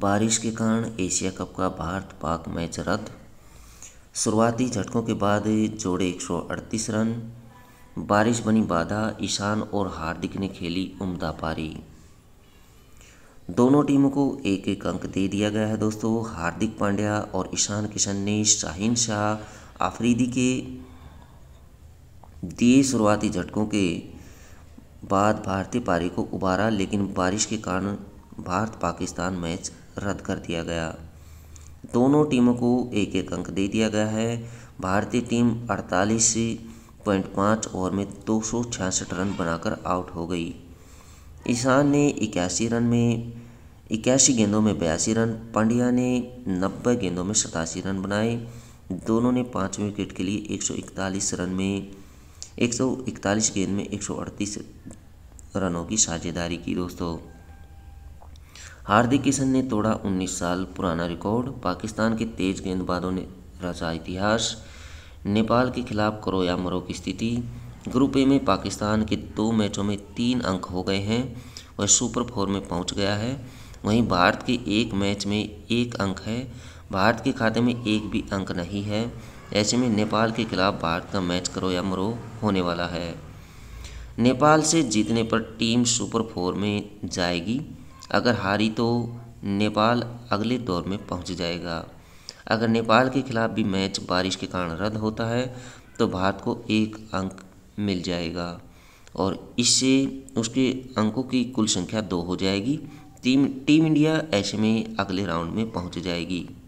बारिश के कारण एशिया कप का भारत पाक मैच रद्द शुरुआती झटकों के बाद जोड़े 138 रन बारिश बनी बाधा ईशान और हार्दिक ने खेली उम्दा पारी दोनों टीमों को एक एक अंक दे दिया गया है दोस्तों हार्दिक पांड्या और ईशान किशन ने शाहीन शाह आफरीदी के दिए शुरुआती झटकों के बाद भारतीय पारी को उबारा लेकिन बारिश के कारण भारत पाकिस्तान मैच रद्द कर दिया गया दोनों टीमों को एक एक अंक दे दिया गया है भारतीय टीम अड़तालीस पॉइंट पाँच ओवर में दो रन बनाकर आउट हो गई ईशान ने इक्यासी रन में इक्यासी गेंदों में बयासी रन पांड्या ने नब्बे गेंदों में सतासी रन बनाए दोनों ने पाँच विकेट के लिए 141 रन में 141 गेंद में 138 रनों की साझेदारी की दोस्तों हार्दिक किशन ने तोड़ा 19 साल पुराना रिकॉर्ड पाकिस्तान के तेज गेंदबाजों ने रचा इतिहास नेपाल के खिलाफ करो या मरो की स्थिति ग्रुप ए में पाकिस्तान के दो मैचों में तीन अंक हो गए हैं वह सुपर फोर में पहुंच गया है वहीं भारत के एक मैच में एक अंक है भारत के खाते में एक भी अंक नहीं है ऐसे में नेपाल के खिलाफ भारत का मैच करो या मरो होने वाला है नेपाल से जीतने पर टीम सुपर फोर में जाएगी अगर हारी तो नेपाल अगले दौर में पहुंच जाएगा अगर नेपाल के खिलाफ भी मैच बारिश के कारण रद्द होता है तो भारत को एक अंक मिल जाएगा और इससे उसके अंकों की कुल संख्या दो हो जाएगी टीम टीम इंडिया ऐसे में अगले राउंड में पहुंच जाएगी